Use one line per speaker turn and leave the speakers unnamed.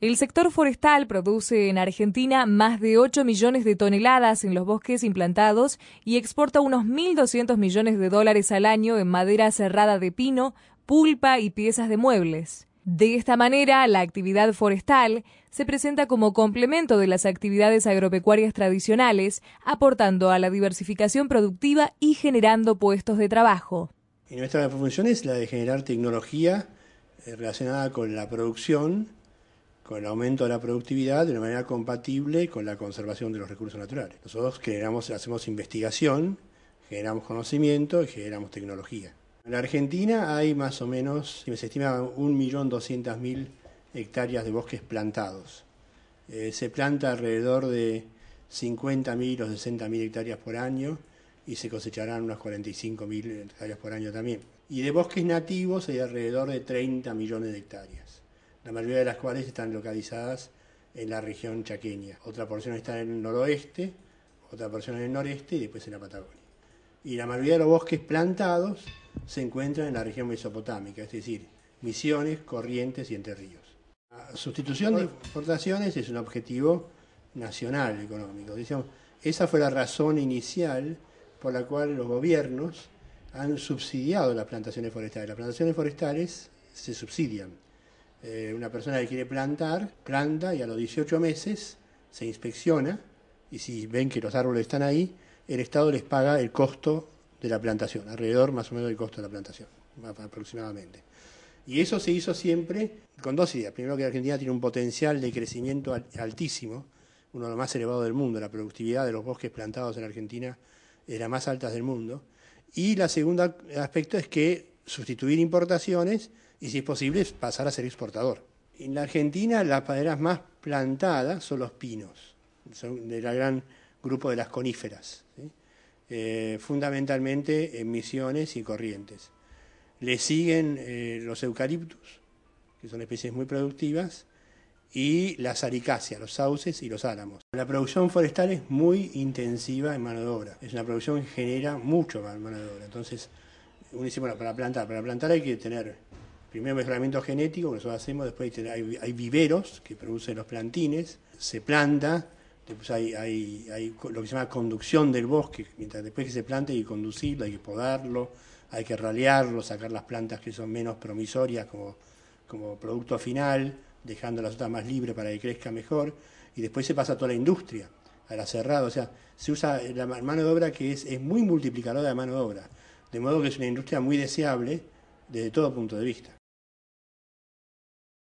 El sector forestal produce en Argentina más de 8 millones de toneladas en los bosques implantados y exporta unos 1.200 millones de dólares al año en madera cerrada de pino, pulpa y piezas de muebles. De esta manera, la actividad forestal se presenta como complemento de las actividades agropecuarias tradicionales, aportando a la diversificación productiva y generando puestos de trabajo.
nuestra función es la de generar tecnología eh, relacionada con la producción con el aumento de la productividad de una manera compatible con la conservación de los recursos naturales. Nosotros generamos, hacemos investigación, generamos conocimiento y generamos tecnología. En la Argentina hay más o menos, se estima 1.200.000 hectáreas de bosques plantados. Eh, se planta alrededor de 50.000 o 60.000 hectáreas por año y se cosecharán unas 45.000 hectáreas por año también. Y de bosques nativos hay alrededor de 30 millones de hectáreas la mayoría de las cuales están localizadas en la región chaqueña. Otra porción está en el noroeste, otra porción en el noreste y después en la Patagonia. Y la mayoría de los bosques plantados se encuentran en la región mesopotámica, es decir, Misiones, Corrientes y Entre Ríos. La sustitución de importaciones es un objetivo nacional económico. esa fue la razón inicial por la cual los gobiernos han subsidiado las plantaciones forestales. Las plantaciones forestales se subsidian. Eh, una persona que quiere plantar, planta y a los 18 meses se inspecciona y si ven que los árboles están ahí, el Estado les paga el costo de la plantación, alrededor más o menos del costo de la plantación, aproximadamente. Y eso se hizo siempre con dos ideas. Primero que Argentina tiene un potencial de crecimiento altísimo, uno de los más elevados del mundo. La productividad de los bosques plantados en Argentina era más altas del mundo. Y la segunda aspecto es que sustituir importaciones y, si es posible, pasar a ser exportador. En la Argentina, las paderas más plantadas son los pinos, son del gran grupo de las coníferas, eh, fundamentalmente en Misiones y Corrientes. Le siguen eh, los eucaliptus, que son especies muy productivas, y las aricáceas, los sauces y los álamos. La producción forestal es muy intensiva en mano de obra, es una producción que genera mucho mano de obra, entonces uno para plantar, para plantar hay que tener primero mejoramiento genético, que nosotros hacemos, después hay, hay viveros que producen los plantines, se planta, después hay, hay, lo que se llama conducción del bosque, mientras después que se planta hay que conducirlo, hay que podarlo, hay que ralearlo, sacar las plantas que son menos promisorias como, producto final, dejando las otras más libres para que crezca mejor, y después se pasa a toda la industria, a la cerrada, o sea, se usa la mano de obra que es, es muy multiplicadora de mano de obra. De modo que es una industria muy deseable desde todo punto de vista.